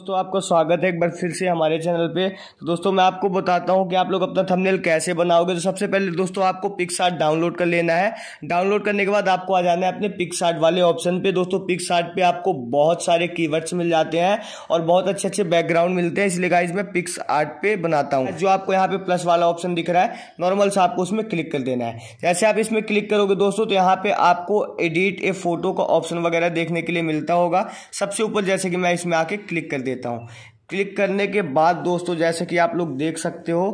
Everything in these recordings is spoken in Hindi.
दोस्तों आपका स्वागत है एक बार फिर से हमारे चैनल पे तो दोस्तों मैं आपको बताता हूँ कि आप लोग अपना थंबनेल कैसे बनाओगे तो सबसे पहले दोस्तों आपको आर्ट डाउनलोड कर लेना है डाउनलोड करने के बाद आपको आ जाना है अपने पिक्सार्ट वाले ऑप्शन पे दोस्तों पिक्सार्ट पे आपको बहुत सारे कीवर्ड्स मिल जाते हैं और बहुत अच्छे अच्छे बैकग्राउंड मिलते हैं इसलिए गाइज मैं पिक्स पे बनाता हूँ जो आपको यहाँ पे प्लस वाला ऑप्शन दिख रहा है नॉर्मल से आपको उसमें क्लिक कर देना है जैसे आप इसमें क्लिक करोगे दोस्तों तो यहाँ पे आपको एडिट ए फोटो का ऑप्शन वगैरह देखने के लिए मिलता होगा सबसे ऊपर जैसे कि मैं इसमें आके क्लिक कर देता हूँ क्लिक करने के बाद दोस्तों जैसे कि आप लोग देख सकते हो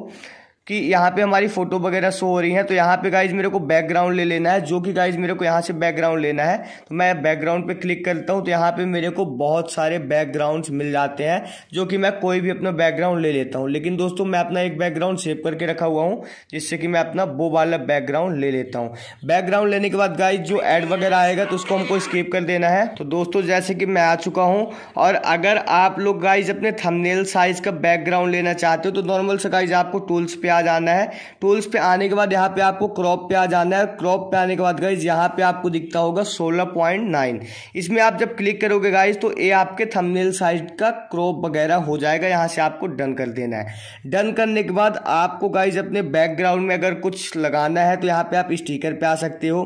कि यहाँ पे हमारी फ़ोटो वगैरह शो हो रही है तो यहाँ पे गाइज मेरे को बैकग्राउंड ले लेना है जो कि गाइज मेरे को यहाँ से बैकग्राउंड लेना है तो मैं बैकग्राउंड पे क्लिक करता हूँ तो यहाँ पे मेरे को बहुत सारे बैकग्राउंड्स मिल जाते हैं जो कि मैं कोई भी अपना बैकग्राउंड ले लेता हूँ लेकिन दोस्तों मैं अपना एक बैकग्राउंड सेव करके रखा हुआ हूँ जिससे कि मैं अपना वो वाला बैकग्राउंड ले लेता हूँ बैकग्राउंड लेने के बाद गाइज जो एड वगैरह आएगा तो उसको हमको स्केप कर देना है तो दोस्तों जैसे कि मैं आ चुका हूँ और अगर आप लोग गाइज अपने थमनेल साइज का बैकग्राउंड लेना चाहते हो तो नॉर्मल से गाइज आपको टूल्स पे आ जाना है टूल्स पे आने के बाद यहाँ पे आपको क्रॉप पे आ जाना है क्रॉप पे आने के बाद गाइज यहाँ पे आपको दिखता होगा सोलह पॉइंट नाइन इसमें आप जब क्लिक करोगे गाइज तो ये आपके थंबनेल साइज का क्रॉप वगैरह हो जाएगा यहाँ से आपको डन कर देना है डन करने के बाद आपको गाइज अपने बैकग्राउंड में अगर कुछ लगाना है तो यहाँ पे आप स्टीकर पे आ सकते हो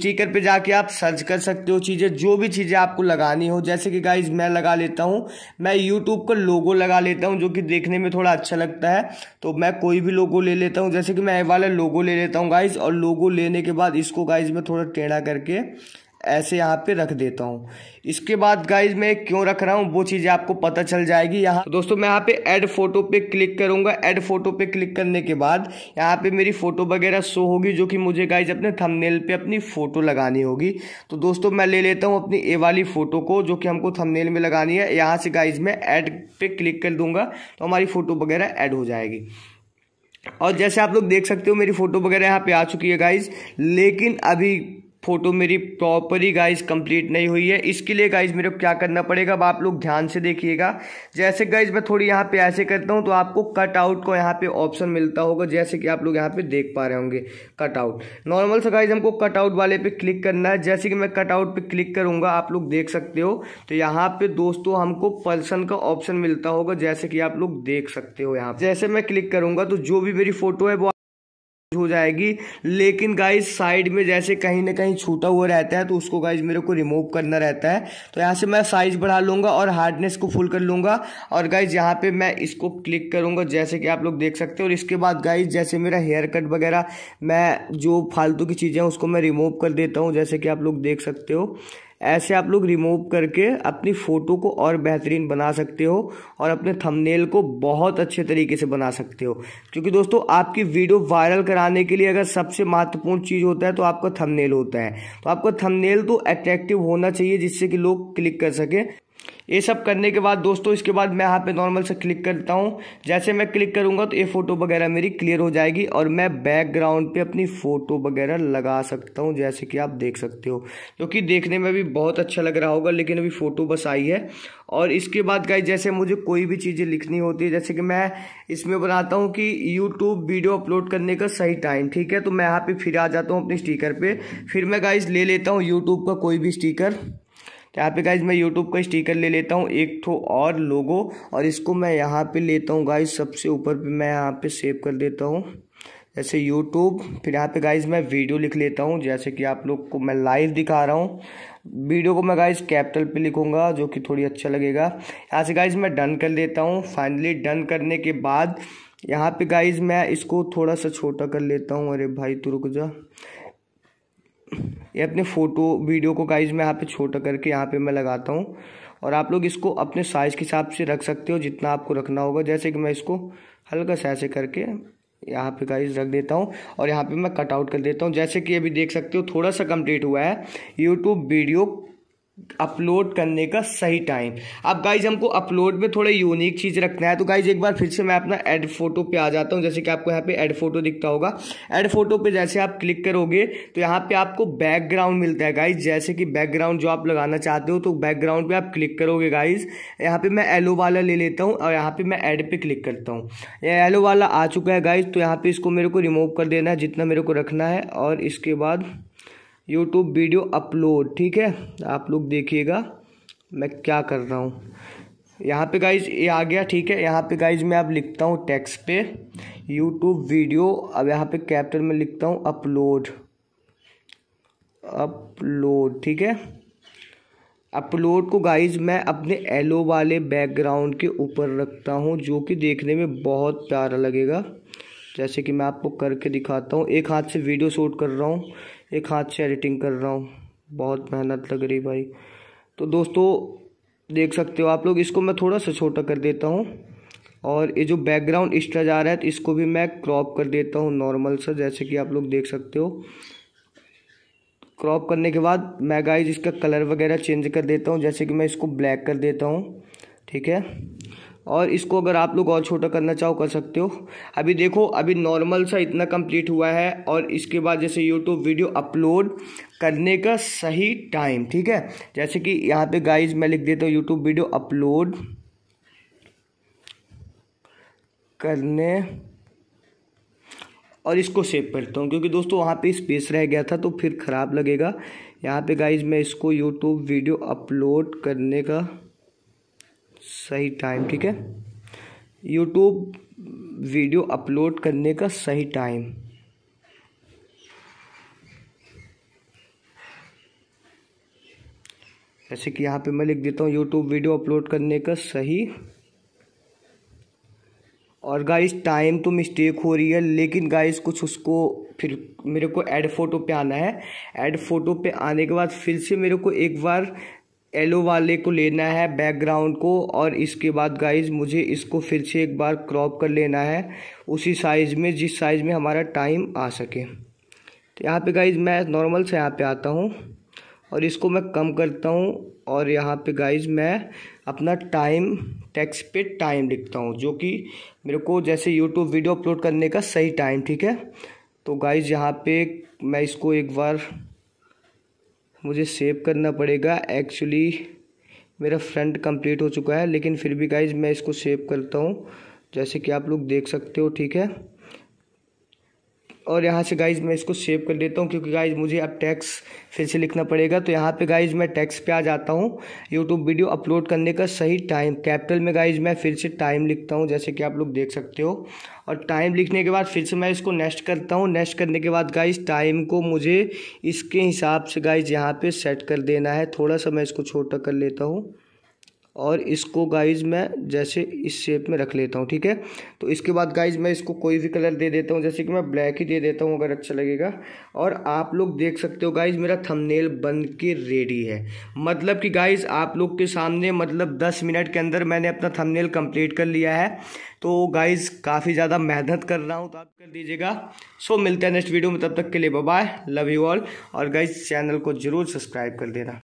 स्टीकर पे जाके आप सर्च कर सकते हो चीज़ें जो भी चीज़ें आपको लगानी हो जैसे कि गाइज मैं लगा लेता हूँ मैं यूट्यूब का लोगो लगा लेता हूँ जो कि देखने में थोड़ा अच्छा लगता है तो मैं कोई भी लोगो लोगो ले लेता हूँ जैसे कि मैं ये वाला लोगो ले लेता हूँ गाइज और लोगो लेने के बाद इसको गाइज मैं थोड़ा टेढ़ा करके ऐसे यहाँ पे रख देता हूँ इसके बाद गाइज मैं क्यों रख रहा हूँ वो चीज़ें आपको पता चल जाएगी यहाँ तो दोस्तों मैं यहाँ पे ऐड फोटो पे क्लिक करूँगा ऐड फोटो पे क्लिक करने के बाद यहाँ पे मेरी फोटो वगैरह शो होगी जो कि मुझे गाइज अपने थंबनेल पे अपनी फोटो लगानी होगी तो दोस्तों मैं ले लेता हूँ अपनी ए वाली फोटो को जो कि हमको थमनेल में लगानी है यहाँ से गाइज मैं ऐड पे क्लिक कर दूंगा तो हमारी फोटो वगैरह ऐड हो जाएगी और जैसे आप लोग देख सकते हो मेरी फोटो वगैरह यहाँ पे आ चुकी है गाइज लेकिन अभी फ़ोटो मेरी प्रॉपरली गाइस कंप्लीट नहीं हुई है इसके लिए गाइस मेरे को क्या करना पड़ेगा अब आप लोग ध्यान से देखिएगा जैसे गाइस मैं थोड़ी यहाँ पे ऐसे करता हूँ तो आपको कट आउट को यहाँ पे ऑप्शन मिलता होगा जैसे कि आप लोग यहाँ पे देख पा रहे होंगे कट आउट नॉर्मल से गाइज हमको कट आउट वाले पे क्लिक करना है जैसे कि मैं कट आउट पर क्लिक करूँगा आप लोग देख सकते हो तो यहाँ पे दोस्तों हमको पर्सन का ऑप्शन मिलता होगा जैसे कि आप लोग देख सकते हो यहाँ जैसे मैं क्लिक करूँगा तो जो भी मेरी फोटो है वो हो जाएगी लेकिन गाइज साइड में जैसे कहीं ना कहीं छूटा हुआ रहता है तो उसको गाइज मेरे को रिमूव करना रहता है तो यहाँ से मैं साइज बढ़ा लूंगा और हार्डनेस को फुल कर लूंगा और गाइज यहाँ पे मैं इसको क्लिक करूंगा जैसे कि आप लोग देख सकते हो और इसके बाद गाइज जैसे मेरा हेयर कट वगैरह मैं जो फालतू की चीज़ें हैं उसको मैं रिमूव कर देता हूँ जैसे कि आप लोग देख सकते हो ऐसे आप लोग रिमूव करके अपनी फ़ोटो को और बेहतरीन बना सकते हो और अपने थंबनेल को बहुत अच्छे तरीके से बना सकते हो क्योंकि दोस्तों आपकी वीडियो वायरल कराने के लिए अगर सबसे महत्वपूर्ण चीज़ होता है तो आपका थंबनेल होता है तो आपका थंबनेल तो अट्रैक्टिव होना चाहिए जिससे कि लोग क्लिक कर सकें ये सब करने के बाद दोस्तों इसके बाद मैं यहाँ पे नॉर्मल से क्लिक करता हूँ जैसे मैं क्लिक करूँगा तो ये फ़ोटो वगैरह मेरी क्लियर हो जाएगी और मैं बैकग्राउंड पे अपनी फ़ोटो वगैरह लगा सकता हूँ जैसे कि आप देख सकते हो क्योंकि तो देखने में भी बहुत अच्छा लग रहा होगा लेकिन अभी फ़ोटो बस आई है और इसके बाद गाई जैसे मुझे कोई भी चीज़ें लिखनी होती है जैसे कि मैं इसमें बनाता हूँ कि यूट्यूब वीडियो अपलोड करने का सही टाइम ठीक है तो मैं यहाँ पर फिर आ जाता हूँ अपने स्टीकर पर फिर मैं गाइज ले लेता हूँ यूट्यूब का कोई भी स्टीकर तो यहाँ पे गाइज मैं यूट्यूब का स्टिकर ले लेता हूँ एक तो और लोगो और इसको मैं यहाँ पे लेता हूँ गाइज सबसे ऊपर पे मैं यहाँ पे सेव कर देता हूँ जैसे यूट्यूब फिर यहाँ पे गाइज मैं वीडियो लिख लेता हूँ जैसे कि आप लोग को मैं लाइव दिखा रहा हूँ वीडियो को मैं गाइज कैपिटल पे लिखूँगा जो कि थोड़ी अच्छा लगेगा यहाँ से गाइज मैं डन कर देता हूँ फाइनली डन करने के बाद यहाँ पे गाइज मैं इसको थोड़ा सा छोटा कर लेता हूँ अरे भाई तुरुक जा ये अपने फ़ोटो वीडियो को गाइज मैं यहाँ पे छोटा करके यहाँ पे मैं लगाता हूँ और आप लोग इसको अपने साइज़ के हिसाब से रख सकते हो जितना आपको रखना होगा जैसे कि मैं इसको हल्का सा ऐसे करके यहाँ पे गाइज रख देता हूँ और यहाँ पे मैं कटआउट कर देता हूँ जैसे कि अभी देख सकते हो थोड़ा सा कंप्लीट हुआ है यूट्यूब वीडियो अपलोड करने का सही टाइम अब गाइज हमको अपलोड में थोड़ा यूनिक चीज़ रखना है तो गाइज एक बार फिर से मैं अपना एड फोटो पे आ जाता हूँ जैसे कि आपको यहाँ पे एड फोटो दिखता होगा एड फोटो पे जैसे आप क्लिक करोगे तो यहाँ पे आपको बैकग्राउंड मिलता है गाइज जैसे कि बैकग्राउंड जो आप लगाना चाहते हो तो बैकग्राउंड पर आप क्लिक करोगे गाइज यहाँ पर मैं एलो वाला ले लेता हूँ और यहाँ पर मैं एड पर क्लिक करता हूँ एलो वाला आ चुका है गाइज तो यहाँ पर इसको मेरे को रिमूव कर देना है जितना मेरे को रखना है और इसके बाद यूट्यूब वीडियो अपलोड ठीक है आप लोग देखिएगा मैं क्या कर रहा हूँ यहाँ पे गाइज ये आ गया ठीक है यहाँ पे गाइज मैं अब लिखता हूँ टैक्स पे यूट्यूब वीडियो अब यहाँ पे कैप्टन में लिखता हूँ अपलोड अपलोड ठीक है अपलोड को गाइज मैं अपने एलो वाले बैकग्राउंड के ऊपर रखता हूँ जो कि देखने में बहुत प्यारा लगेगा जैसे कि मैं आपको करके दिखाता हूँ एक हाथ से वीडियो शूट कर रहा हूँ एक हाथ से एडिटिंग कर रहा हूँ बहुत मेहनत लग रही भाई तो दोस्तों देख सकते हो आप लोग इसको मैं थोड़ा सा छोटा कर देता हूँ और ये जो बैकग्राउंड एक्स्ट्रा जा रहा है तो इसको भी मैं क्रॉप कर देता हूँ नॉर्मल सा जैसे कि आप लोग देख सकते हो क्रॉप करने के बाद मैं गाइज इसका कलर वगैरह चेंज कर देता हूँ जैसे कि मैं इसको ब्लैक कर देता हूँ ठीक है और इसको अगर आप लोग और छोटा करना चाहो कर सकते हो अभी देखो अभी नॉर्मल सा इतना कंप्लीट हुआ है और इसके बाद जैसे यूट्यूब वीडियो अपलोड करने का सही टाइम ठीक है जैसे कि यहाँ पे गाइज मैं लिख देता हूँ यूट्यूब वीडियो अपलोड करने और इसको सेव करता हूँ क्योंकि दोस्तों वहाँ पे स्पेस रह गया था तो फिर ख़राब लगेगा यहाँ पे गाइज मैं इसको यूट्यूब वीडियो अपलोड करने का सही टाइम ठीक है यूट्यूब वीडियो अपलोड करने का सही टाइम जैसे कि यहाँ पे मैं लिख देता हूँ यूट्यूब वीडियो अपलोड करने का सही और गाइस टाइम तो मिस्टेक हो रही है लेकिन गाइस कुछ उसको फिर मेरे को ऐड फोटो पे आना है ऐड फोटो पे आने के बाद फिर से मेरे को एक बार एलो वाले को लेना है बैकग्राउंड को और इसके बाद गाइज मुझे इसको फिर से एक बार क्रॉप कर लेना है उसी साइज़ में जिस साइज़ में हमारा टाइम आ सके तो यहाँ पे गाइज मैं नॉर्मल से यहाँ पे आता हूँ और इसको मैं कम करता हूँ और यहाँ पे गाइज मैं अपना टाइम टैक्स पे टाइम लिखता हूँ जो कि मेरे को जैसे यूट्यूब वीडियो अपलोड करने का सही टाइम ठीक है तो गाइज यहाँ पे मैं इसको एक बार मुझे सेव करना पड़ेगा एक्चुअली मेरा फ्रंट कंप्लीट हो चुका है लेकिन फिर भी गाइज मैं इसको सेव करता हूँ जैसे कि आप लोग देख सकते हो ठीक है और यहाँ से गाइज मैं इसको सेव कर देता हूँ क्योंकि गाइज मुझे अब टैक्स फिर से लिखना पड़ेगा तो यहाँ पे गाइज मैं टैक्स पे आ जाता हूँ यूट्यूब वीडियो अपलोड करने का सही टाइम कैपिटल में गाइज मैं फिर से टाइम लिखता हूँ जैसे कि आप लोग देख सकते हो और टाइम लिखने के बाद फिर से मैं इसको नेक्स्ट करता हूँ नेक्स्ट करने के बाद गाइज टाइम को मुझे इसके हिसाब से गाइज यहाँ पर सेट कर देना है थोड़ा सा मैं इसको छोटा कर लेता हूँ और इसको गाइज मैं जैसे इस शेप में रख लेता हूँ ठीक है तो इसके बाद गाइज मैं इसको कोई भी कलर दे देता हूँ जैसे कि मैं ब्लैक ही दे देता हूँ अगर अच्छा लगेगा और आप लोग देख सकते हो गाइज मेरा थंबनेल बन के रेडी है मतलब कि गाइज आप लोग के सामने मतलब दस मिनट के अंदर मैंने अपना थंबनेल कंप्लीट कर लिया है तो गाइज काफ़ी ज़्यादा मेहनत कर रहा हूँ तो आप कर दीजिएगा सो मिलते हैं नेक्स्ट वीडियो में तब तक के लिए बाय लव यू ऑल और गाइज चैनल को ज़रूर सब्सक्राइब कर देना